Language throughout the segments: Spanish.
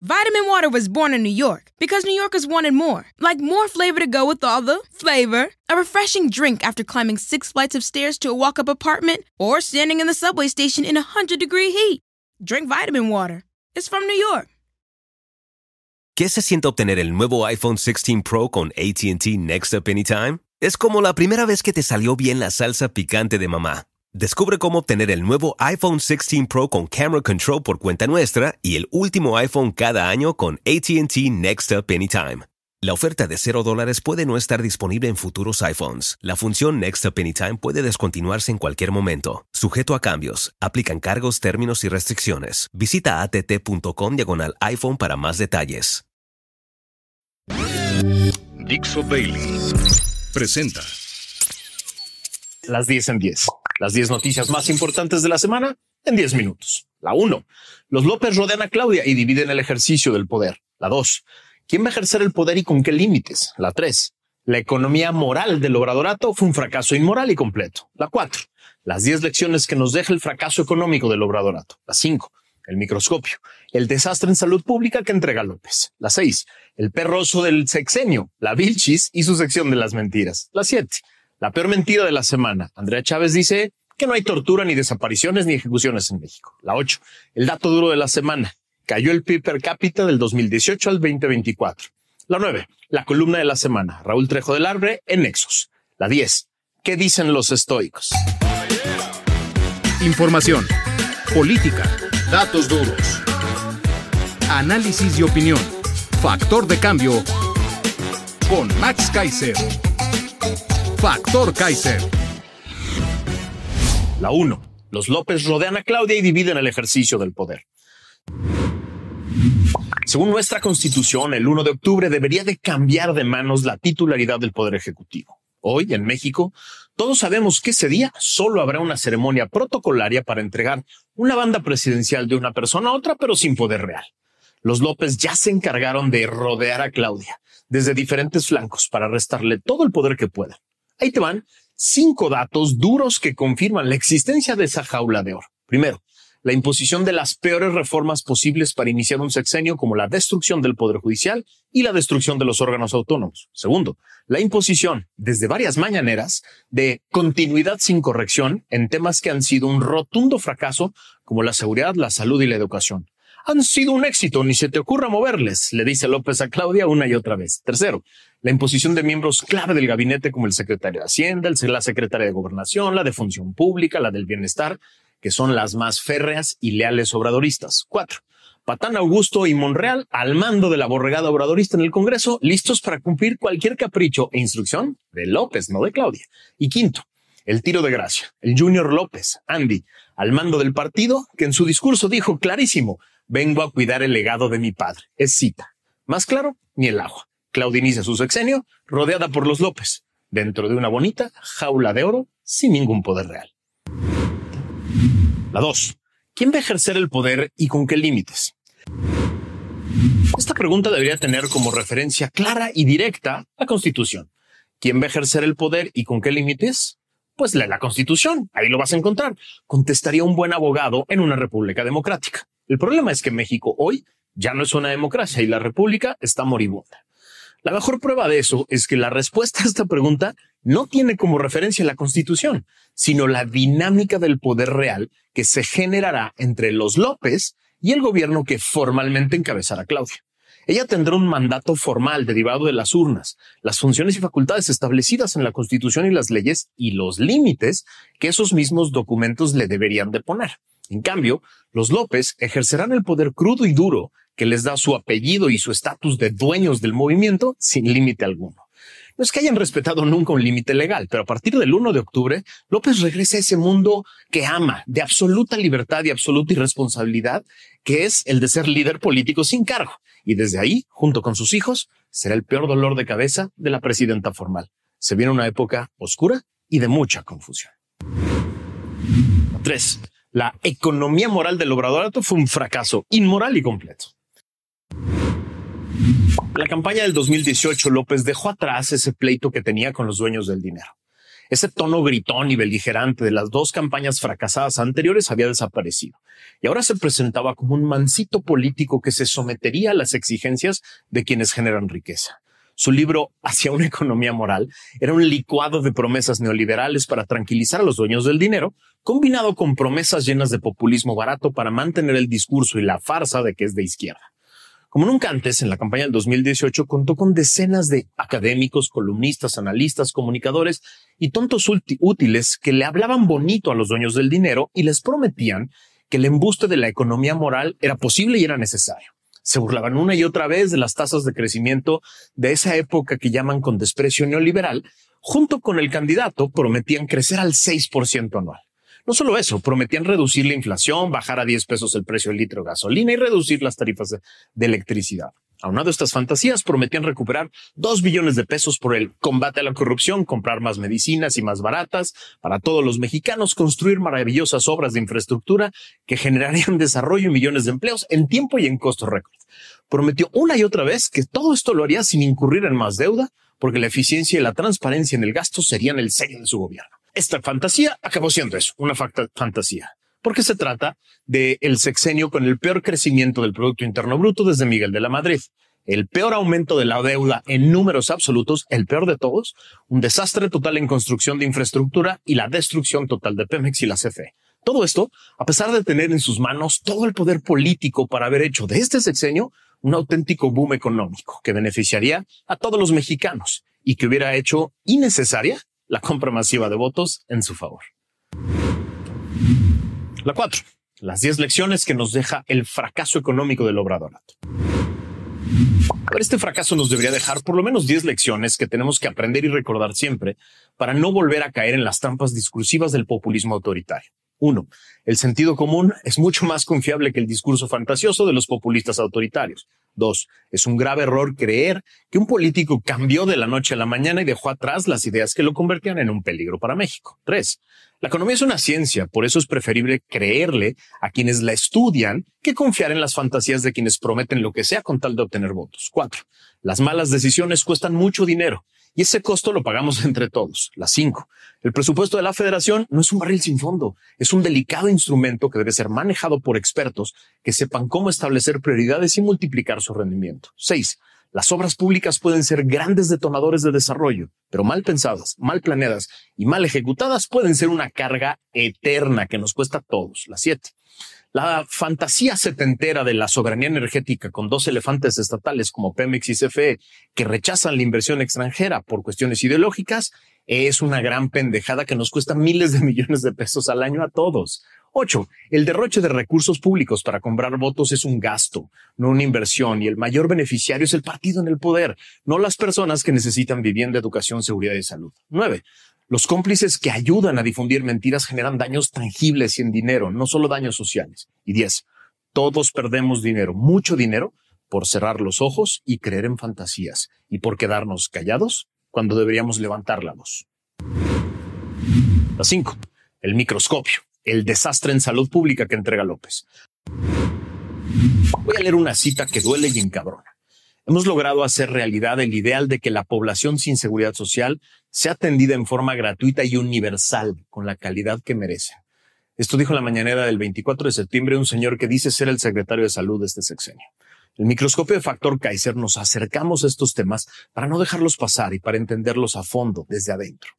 Vitamin Water was born in New York because New Yorkers wanted more. Like more flavor to go with all the flavor, a refreshing drink after climbing six flights of stairs to a walk up apartment, or standing in the subway station in 100 degree heat. Drink Vitamin Water. It's from New York. ¿Qué se siente obtener el nuevo iPhone 16 Pro con AT&T Next Up Anytime? Es como la primera vez que te salió bien la salsa picante de mamá. Descubre cómo obtener el nuevo iPhone 16 Pro con Camera Control por cuenta nuestra y el último iPhone cada año con ATT Next Up Anytime. La oferta de 0 dólares puede no estar disponible en futuros iPhones. La función Next Up Anytime puede descontinuarse en cualquier momento. Sujeto a cambios. Aplican cargos, términos y restricciones. Visita att.com diagonal iPhone para más detalles. Dixo Bailey presenta. Las 10 en 10. Las 10 noticias más importantes de la semana en 10 minutos. La 1. Los López rodean a Claudia y dividen el ejercicio del poder. La 2. ¿Quién va a ejercer el poder y con qué límites? La 3. La economía moral del obradorato fue un fracaso inmoral y completo. La 4. Las 10 lecciones que nos deja el fracaso económico del obradorato. La 5 el microscopio, el desastre en salud pública que entrega López, la 6, el perroso del sexenio, la Vilchis y su sección de las mentiras, la 7, la peor mentira de la semana. Andrea Chávez dice que no hay tortura, ni desapariciones, ni ejecuciones en México. La 8. El dato duro de la semana. Cayó el PIB per cápita del 2018 al 2024. La 9. La columna de la semana. Raúl Trejo del Arbre en Nexos. La 10. ¿Qué dicen los estoicos? Información. Política. Datos duros. Análisis y opinión. Factor de cambio. Con Max Kaiser. Factor Kaiser. La 1. Los López rodean a Claudia y dividen el ejercicio del poder. Según nuestra constitución, el 1 de octubre debería de cambiar de manos la titularidad del Poder Ejecutivo. Hoy, en México, todos sabemos que ese día solo habrá una ceremonia protocolaria para entregar una banda presidencial de una persona a otra, pero sin poder real. Los López ya se encargaron de rodear a Claudia desde diferentes flancos para restarle todo el poder que puedan. Ahí te van cinco datos duros que confirman la existencia de esa jaula de oro. Primero, la imposición de las peores reformas posibles para iniciar un sexenio como la destrucción del Poder Judicial y la destrucción de los órganos autónomos. Segundo, la imposición desde varias mañaneras de continuidad sin corrección en temas que han sido un rotundo fracaso como la seguridad, la salud y la educación. Han sido un éxito, ni se te ocurra moverles, le dice López a Claudia una y otra vez. Tercero, la imposición de miembros clave del gabinete como el secretario de Hacienda, el la secretaria de Gobernación, la de Función Pública, la del Bienestar, que son las más férreas y leales obradoristas. Cuatro. Patán Augusto y Monreal al mando de la borregada obradorista en el Congreso, listos para cumplir cualquier capricho e instrucción de López, no de Claudia. Y quinto, el tiro de gracia, el Junior López, Andy, al mando del partido, que en su discurso dijo clarísimo, vengo a cuidar el legado de mi padre. Es cita. Más claro, ni el agua. Claudia inicia su sexenio rodeada por los López, dentro de una bonita jaula de oro sin ningún poder real. La 2. ¿Quién va a ejercer el poder y con qué límites? Esta pregunta debería tener como referencia clara y directa la Constitución. ¿Quién va a ejercer el poder y con qué límites? Pues la, la Constitución, ahí lo vas a encontrar, contestaría un buen abogado en una república democrática. El problema es que México hoy ya no es una democracia y la república está moribunda. La mejor prueba de eso es que la respuesta a esta pregunta no tiene como referencia la Constitución, sino la dinámica del poder real que se generará entre los López y el gobierno que formalmente encabezará Claudia. Ella tendrá un mandato formal derivado de las urnas, las funciones y facultades establecidas en la Constitución y las leyes y los límites que esos mismos documentos le deberían de poner. En cambio, los López ejercerán el poder crudo y duro que les da su apellido y su estatus de dueños del movimiento sin límite alguno. No es que hayan respetado nunca un límite legal, pero a partir del 1 de octubre, López regresa a ese mundo que ama, de absoluta libertad y absoluta irresponsabilidad, que es el de ser líder político sin cargo. Y desde ahí, junto con sus hijos, será el peor dolor de cabeza de la presidenta formal. Se viene una época oscura y de mucha confusión. 3. La economía moral del obradorato fue un fracaso inmoral y completo la campaña del 2018, López dejó atrás ese pleito que tenía con los dueños del dinero. Ese tono gritón y beligerante de las dos campañas fracasadas anteriores había desaparecido y ahora se presentaba como un mansito político que se sometería a las exigencias de quienes generan riqueza. Su libro Hacia una economía moral era un licuado de promesas neoliberales para tranquilizar a los dueños del dinero, combinado con promesas llenas de populismo barato para mantener el discurso y la farsa de que es de izquierda. Como nunca antes, en la campaña del 2018 contó con decenas de académicos, columnistas, analistas, comunicadores y tontos útiles que le hablaban bonito a los dueños del dinero y les prometían que el embuste de la economía moral era posible y era necesario. Se burlaban una y otra vez de las tasas de crecimiento de esa época que llaman con desprecio neoliberal, junto con el candidato prometían crecer al 6% anual. No solo eso, prometían reducir la inflación, bajar a 10 pesos el precio del litro de gasolina y reducir las tarifas de, electricidad. Aunado a estas fantasías, prometían recuperar 2 billones de pesos por el combate a la corrupción, comprar más medicinas y más baratas para todos los mexicanos, construir maravillosas obras de infraestructura que generarían desarrollo y millones de empleos en tiempo y en costo récord. Prometió una y otra vez que todo esto lo haría sin incurrir en más deuda, porque la eficiencia y la transparencia en el gasto serían el sello de su gobierno esta fantasía acabó siendo eso, una fantasía, porque se trata del el sexenio con el peor crecimiento del Producto Interno Bruto desde Miguel de la Madrid, el peor aumento de la deuda en números absolutos, el peor de todos, un desastre total en construcción de infraestructura y la destrucción total de Pemex y la CFE. Todo esto, a pesar de tener en sus manos todo el poder político para haber hecho de este sexenio un auténtico boom económico que beneficiaría a todos los mexicanos y que hubiera hecho innecesaria la compra masiva de votos en su favor. La 4. Las 10 lecciones que nos deja el fracaso económico del obradorato. Pero este fracaso nos debería dejar por lo menos 10 lecciones que tenemos que aprender y recordar siempre para no volver a caer en las trampas discursivas del populismo autoritario. 1. El sentido común es mucho más confiable que el discurso fantasioso de los populistas autoritarios. Dos, es un grave error creer que un político cambió de la noche a la mañana y dejó atrás las ideas que lo convertían en un peligro para México. Tres, la economía es una ciencia, por eso es preferible creerle a quienes la estudian que confiar en las fantasías de quienes prometen lo que sea con tal de obtener votos. Cuatro, las malas decisiones cuestan mucho dinero y ese costo lo pagamos entre todos, las cinco. El presupuesto de la federación no es un barril sin fondo, es un delicado instrumento que debe ser manejado por expertos que sepan cómo establecer prioridades y multiplicar su rendimiento. Seis, las obras públicas pueden ser grandes detonadores de desarrollo, pero mal pensadas, mal planeadas y mal ejecutadas pueden ser una carga eterna que nos cuesta a todos. Las siete. La fantasía setentera de la soberanía energética con dos elefantes estatales como Pemex y CFE que rechazan la inversión extranjera por cuestiones ideológicas es una gran pendejada que nos cuesta miles de millones de pesos al año a todos. Ocho, El derroche de recursos públicos para comprar votos es un gasto, no una inversión, y el mayor beneficiario es el partido en el poder, no las personas que necesitan vivienda, educación, seguridad y salud. Nueve. Los cómplices que ayudan a difundir mentiras generan daños tangibles y en dinero, no solo daños sociales. Y 10. Todos perdemos dinero, mucho dinero, por cerrar los ojos y creer en fantasías y por quedarnos callados cuando deberíamos levantar la voz. La 5. El microscopio, el desastre en salud pública que entrega López. Voy a leer una cita que duele y encabrona hemos logrado hacer realidad el ideal de que la población sin seguridad social sea atendida en forma gratuita y universal, con la calidad que merece. Esto dijo la mañanera del 24 de septiembre un señor que dice ser el secretario de salud de este sexenio. El microscopio de factor Kaiser nos acercamos a estos temas para no dejarlos pasar y para entenderlos a fondo desde adentro.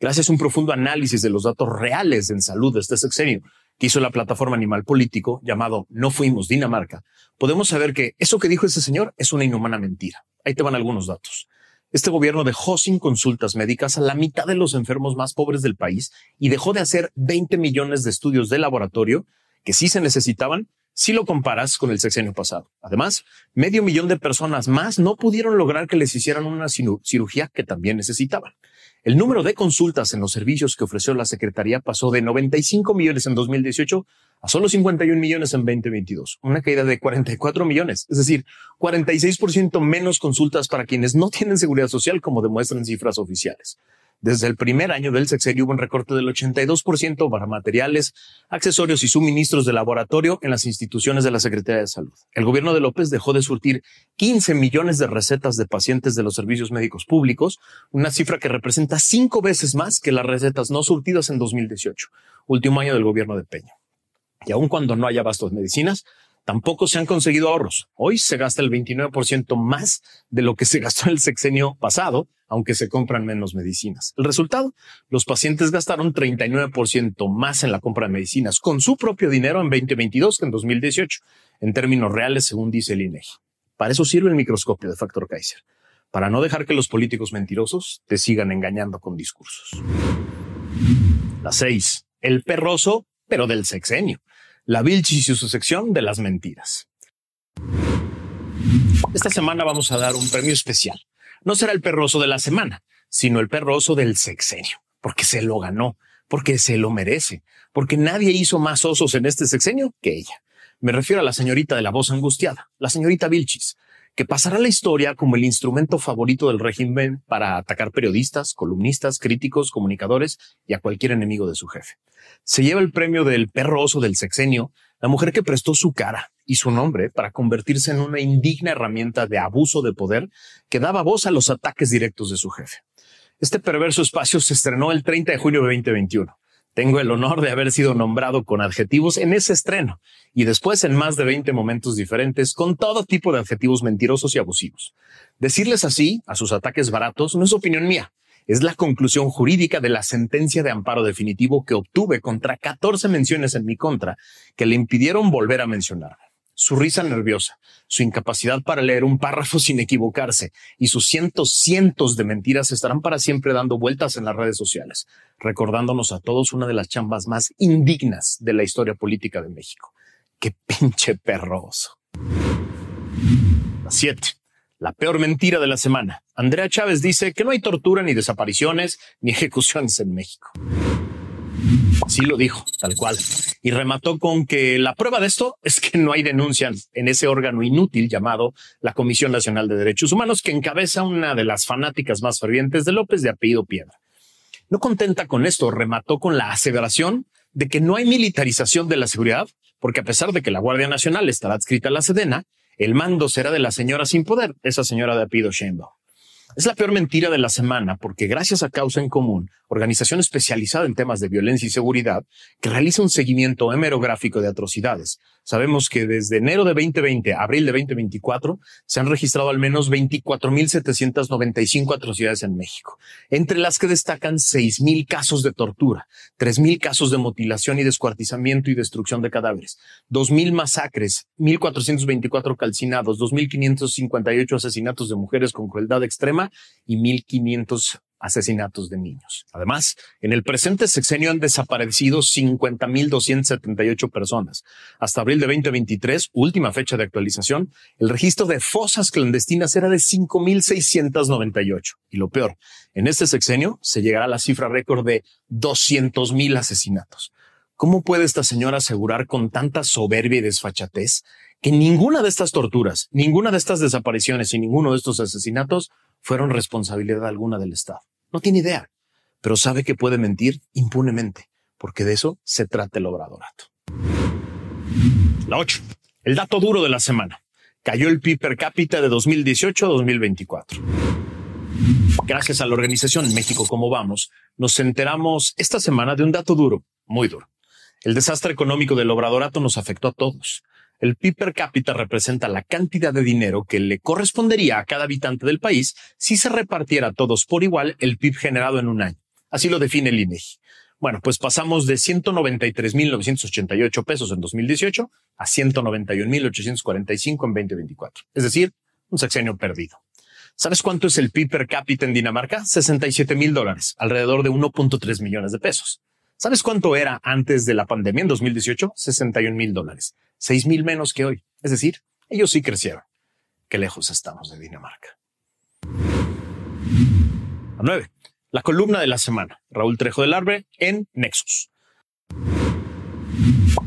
Gracias a un profundo análisis de los datos reales en salud de este sexenio que hizo la plataforma Animal Político llamado No Fuimos Dinamarca, podemos saber que eso que dijo ese señor es una inhumana mentira. Ahí te van algunos datos. Este gobierno dejó sin consultas médicas a la mitad de los enfermos más pobres del país y dejó de hacer 20 millones de estudios de laboratorio que sí se necesitaban si lo comparas con el sexenio pasado. Además, medio millón de personas más no pudieron lograr que les hicieran una cirugía que también necesitaban. El número de consultas en los servicios que ofreció la Secretaría pasó de 95 millones en 2018 a solo 51 millones en 2022, una caída de 44 millones, es decir, 46% menos consultas para quienes no tienen seguridad social, como demuestran cifras oficiales. Desde el primer año del sexenio hubo un recorte del 82% para materiales, accesorios y suministros de laboratorio en las instituciones de la Secretaría de Salud. El gobierno de López dejó de surtir 15 millones de recetas de pacientes de los servicios médicos públicos, una cifra que representa cinco veces más que las recetas no surtidas en 2018, último año del gobierno de Peña. Y aun cuando no haya bastos medicinas, tampoco se han conseguido ahorros. Hoy se gasta el 29% más de lo que se gastó en el sexenio pasado, aunque se compran menos medicinas. El resultado, los pacientes gastaron 39% más en la compra de medicinas con su propio dinero en 2022 que en 2018, en términos reales, según dice el INEGI. E para eso sirve el microscopio de Factor Kaiser, para no dejar que los políticos mentirosos te sigan engañando con discursos. La 6. El perroso, pero del sexenio. La Vilchis y su sección de las mentiras. Esta semana vamos a dar un premio especial. No será el perroso de la semana, sino el perroso del sexenio, porque se lo ganó, porque se lo merece, porque nadie hizo más osos en este sexenio que ella. Me refiero a la señorita de la voz angustiada, la señorita Vilchis, que pasará a la historia como el instrumento favorito del régimen para atacar periodistas, columnistas, críticos, comunicadores y a cualquier enemigo de su jefe. Se lleva el premio del perro oso del sexenio, la mujer que prestó su cara y su nombre para convertirse en una indigna herramienta de abuso de poder que daba voz a los ataques directos de su jefe. Este perverso espacio se estrenó el 30 de junio de 2021 tengo el honor de haber sido nombrado con adjetivos en ese estreno y después en más de 20 momentos diferentes con todo tipo de adjetivos mentirosos y abusivos. Decirles así a sus ataques baratos no es opinión mía, es la conclusión jurídica de la sentencia de amparo definitivo que obtuve contra 14 menciones en mi contra que le impidieron volver a mencionar su risa nerviosa, su incapacidad para leer un párrafo sin equivocarse y sus cientos, cientos de mentiras estarán para siempre dando vueltas en las redes sociales, recordándonos a todos una de las chambas más indignas de la historia política de México. ¡Qué pinche perroso! 7. La peor mentira de la semana. Andrea Chávez dice que no hay tortura, ni desapariciones, ni ejecuciones en México. Sí lo dijo, tal cual. Y remató con que la prueba de esto es que no hay denuncias en ese órgano inútil llamado la Comisión Nacional de Derechos Humanos, que encabeza una de las fanáticas más fervientes de López de apellido Piedra. No contenta con esto, remató con la aseveración de que no hay militarización de la seguridad, porque a pesar de que la Guardia Nacional estará adscrita a la Sedena, el mando será de la señora sin poder, esa señora de apellido Sheinbaum. Es la peor mentira de la semana porque gracias a Causa en Común, organización especializada en temas de violencia y seguridad, que realiza un seguimiento hemerográfico de atrocidades, sabemos que desde enero de 2020 a abril de 2024 se han registrado al menos 24.795 atrocidades en México, entre las que destacan 6.000 casos de tortura, 3.000 casos de mutilación y descuartizamiento y destrucción de cadáveres, 2.000 masacres, 1.424 calcinados, 2.558 asesinatos de mujeres con crueldad extrema, y 1.500 asesinatos de niños. Además, en el presente sexenio han desaparecido 50.278 personas. Hasta abril de 2023, última fecha de actualización, el registro de fosas clandestinas era de 5.698. Y lo peor, en este sexenio se llegará a la cifra récord de 200.000 asesinatos. ¿Cómo puede esta señora asegurar con tanta soberbia y desfachatez que ninguna de estas torturas, ninguna de estas desapariciones y ninguno de estos asesinatos fueron responsabilidad alguna del Estado. No tiene idea, pero sabe que puede mentir impunemente, porque de eso se trata el obradorato. La 8. El dato duro de la semana. Cayó el PIB per cápita de 2018 a 2024. Gracias a la organización México Como Vamos, nos enteramos esta semana de un dato duro, muy duro. El desastre económico del obradorato nos afectó a todos. El PIB per cápita representa la cantidad de dinero que le correspondería a cada habitante del país si se repartiera a todos por igual el PIB generado en un año. Así lo define el INEGI. E bueno, pues pasamos de 193.988 pesos en 2018 a 191.845 en 2024. Es decir, un sexenio perdido. ¿Sabes cuánto es el PIB per cápita en Dinamarca? 67 mil dólares, alrededor de 1.3 millones de pesos. ¿Sabes cuánto era antes de la pandemia en 2018? 61 mil dólares, 6 mil menos que hoy. Es decir, ellos sí crecieron. Qué lejos estamos de Dinamarca. A La columna de la semana. Raúl Trejo del Arbre en Nexus.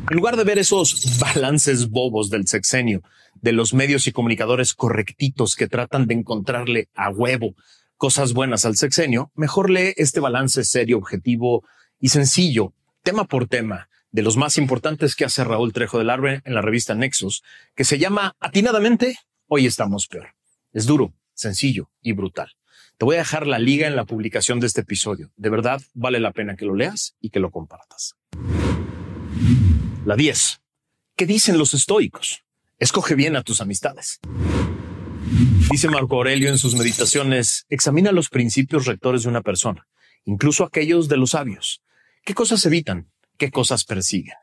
En lugar de ver esos balances bobos del sexenio, de los medios y comunicadores correctitos que tratan de encontrarle a huevo cosas buenas al sexenio, mejor lee este balance serio, objetivo, y sencillo, tema por tema, de los más importantes que hace Raúl Trejo del Arbe en la revista Nexus, que se llama atinadamente Hoy estamos peor. Es duro, sencillo y brutal. Te voy a dejar la liga en la publicación de este episodio. De verdad, vale la pena que lo leas y que lo compartas. La 10. ¿Qué dicen los estoicos? Escoge bien a tus amistades. Dice Marco Aurelio en sus meditaciones, examina los principios rectores de una persona, incluso aquellos de los sabios, ¿Qué cosas evitan? ¿Qué cosas persiguen?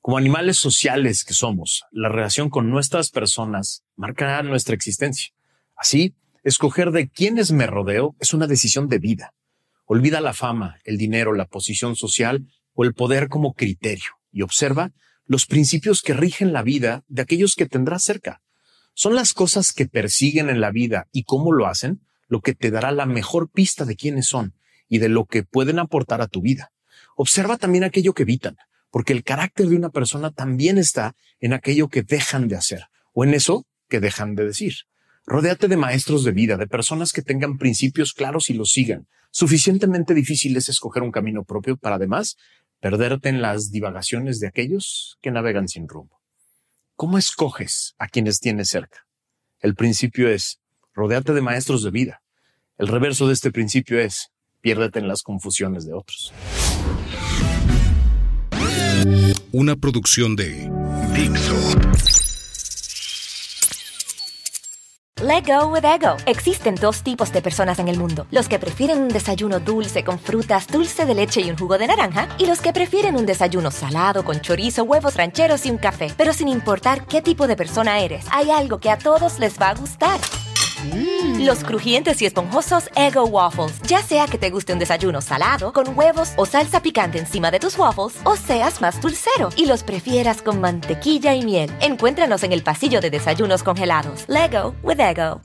Como animales sociales que somos, la relación con nuestras personas marcará nuestra existencia. Así, escoger de quiénes me rodeo es una decisión de vida. Olvida la fama, el dinero, la posición social o el poder como criterio y observa los principios que rigen la vida de aquellos que tendrás cerca. Son las cosas que persiguen en la vida y cómo lo hacen lo que te dará la mejor pista de quiénes son y de lo que pueden aportar a tu vida. Observa también aquello que evitan, porque el carácter de una persona también está en aquello que dejan de hacer o en eso que dejan de decir. Rodéate de maestros de vida, de personas que tengan principios claros y los sigan. Suficientemente difícil es escoger un camino propio para además perderte en las divagaciones de aquellos que navegan sin rumbo. ¿Cómo escoges a quienes tienes cerca? El principio es, rodéate de maestros de vida. El reverso de este principio es, piérdete en las confusiones de otros una producción de Let go with ego. Existen dos tipos de personas en el mundo: los que prefieren un desayuno dulce con frutas, dulce de leche y un jugo de naranja, y los que prefieren un desayuno salado con chorizo, huevos rancheros y un café. Pero sin importar qué tipo de persona eres, hay algo que a todos les va a gustar. Mm. Los crujientes y esponjosos Ego Waffles. Ya sea que te guste un desayuno salado, con huevos o salsa picante encima de tus waffles, o seas más dulcero y los prefieras con mantequilla y miel. Encuéntranos en el pasillo de desayunos congelados. Lego with Ego.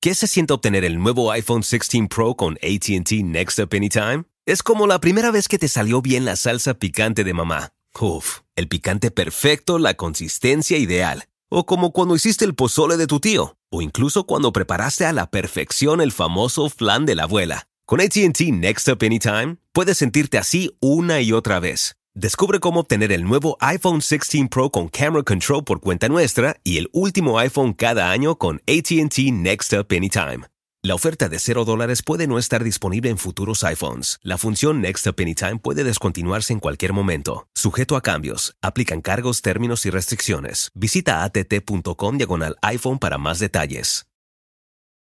¿Qué se siente obtener el nuevo iPhone 16 Pro con ATT Next Up Anytime? Es como la primera vez que te salió bien la salsa picante de mamá. Uf, el picante perfecto, la consistencia ideal. O como cuando hiciste el pozole de tu tío o incluso cuando preparaste a la perfección el famoso flan de la abuela. Con ATT Next Up Anytime puedes sentirte así una y otra vez. Descubre cómo obtener el nuevo iPhone 16 Pro con Camera Control por cuenta nuestra y el último iPhone cada año con ATT Next Up Anytime. La oferta de 0 dólares puede no estar disponible en futuros iPhones. La función Next Penny Time puede descontinuarse en cualquier momento. Sujeto a cambios. Aplican cargos, términos y restricciones. Visita att.com diagonal iPhone para más detalles.